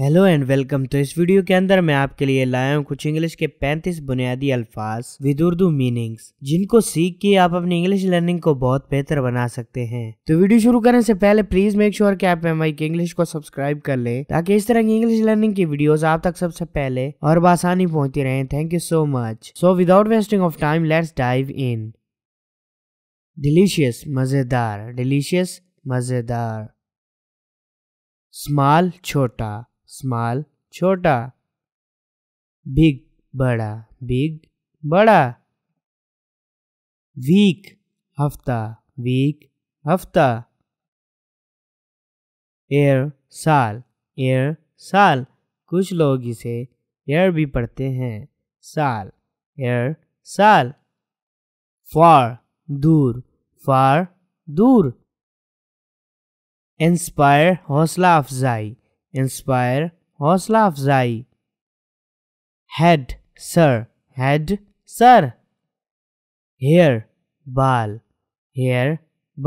hello and welcome तो इस video के अंदर मैं आपके लिए लाया हूँ कुछ इंग्लिश के 35 बुनियादी अल्फाज विद उर्दू मीनिंग्स जिनको सीख के आप अपनी इंग्लिश लर्निंग को बहुत बेहतर बना सकते हैं तो वीडियो शुरू करने से पहले प्लीज मेक श्योर कि आप एम की इंग्लिश को सब्सक्राइब कर ले ताकि इस तरह की इंग्लिश लर्निंग की वीडियोज आप तक सबसे पहले और बसानी पहुंचती रहे thank you so much so without wasting of time let's dive in delicious मजेदार डिलीशियस मजेदार स्मॉल छोटा स्मॉल छोटा बिग बड़ा बिग बड़ा वीक हफ्ता वीक हफ्ता एयर साल एयर साल कुछ लोग इसे एयर भी पढ़ते हैं साल एयर साल फार दूर फार दूर इंस्पायर हौसला अफजाई इंस्पायर हौसला अफजाई हेड सर हेड सर हेयर बाल हेयर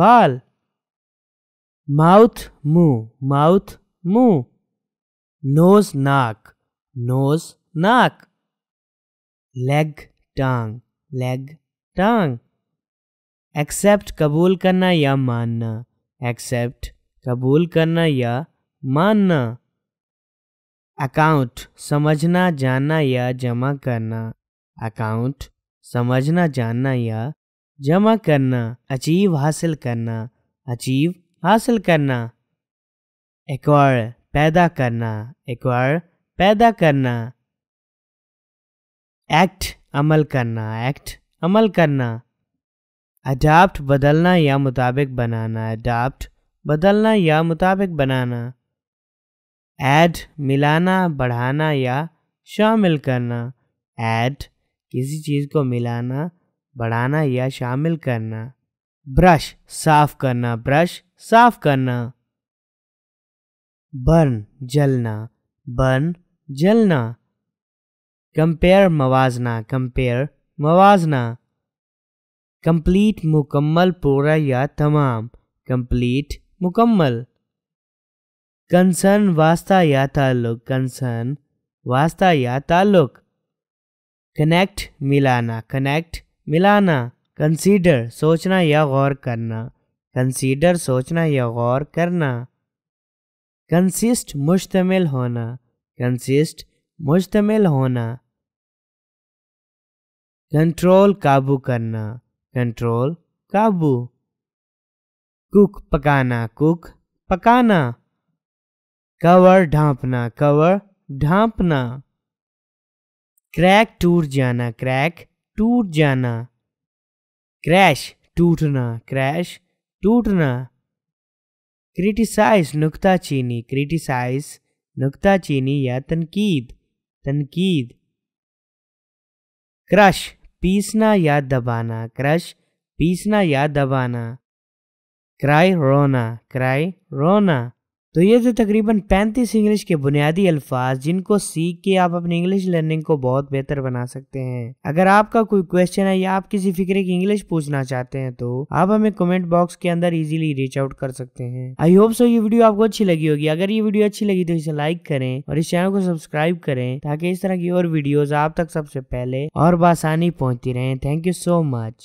बाल माउथ मुंह माउथ मुंह नोज नाक नोज नाक लेग टांग लेग टांग एक्सेप्ट कबूल करना या मानना एक्सेप्ट कबूल करना या मानना अकाउंट समझना जानना या जमा करना अकाउंट समझना जानना या जमा करना अचीव हासिल करना अचीव हासिल करना एक्वायर पैदा करना एक्वायर पैदा करना एक्ट अमल करना एक्ट अमल करना अडाप्ट बदलना या मुताबिक बनाना अडाप्ट बदलना या मुताबिक बनाना ऐड मिलाना बढ़ाना या शामिल करना ऐड किसी चीज़ को मिलाना बढ़ाना या शामिल करना ब्रश साफ करना ब्रश साफ करना बर्न जलना बर्न जलना कंपेयर मवाजना कंपेयर मवाजना कंप्लीट मुकम्मल पूरा या तमाम कंप्लीट मुकम्मल कंसर्न वास्ता या ताल्लुक कंसर्न वास्ता या ताल्लुक कनेक्ट मिलाना कनेक्ट मिलाना कंसीडर सोचना या गौर करना कंसीडर सोचना या गौर करना कंसिस्ट मुश्तमिल होना कंसिस्ट मुश्तमिल होना कंट्रोल काबू करना कंट्रोल काबू कुक पकाना कुक पकाना कवर ढांपना कवर ढांपना क्रैक टूट जाना क्रैक टूट जाना क्रैश टूटना क्रैश टूटना क्रिटिसाइज नुकताचीनी क्रिटिसाइज नुकताचीनी या तनकीद तनकीद क्रश पीसना या दबाना क्रश पीसना या दबाना क्राई रोना क्राई रोना तो ये थे तकरीबन 35 इंग्लिश के बुनियादी अल्फाज जिनको सीख के आप अपनी इंग्लिश लर्निंग को बहुत बेहतर बना सकते हैं अगर आपका कोई क्वेश्चन है या आप किसी फिक्रे की इंग्लिश पूछना चाहते हैं तो आप हमें कमेंट बॉक्स के अंदर इजीली रीच आउट कर सकते हैं आई होप सो ये वीडियो आपको अच्छी लगी होगी अगर ये वीडियो अच्छी लगी तो इसे लाइक करें और इस चैनल को सब्सक्राइब करें ताकि इस तरह की और वीडियोज आप तक सबसे पहले और बसानी पहुंचती रहे थैंक यू सो मच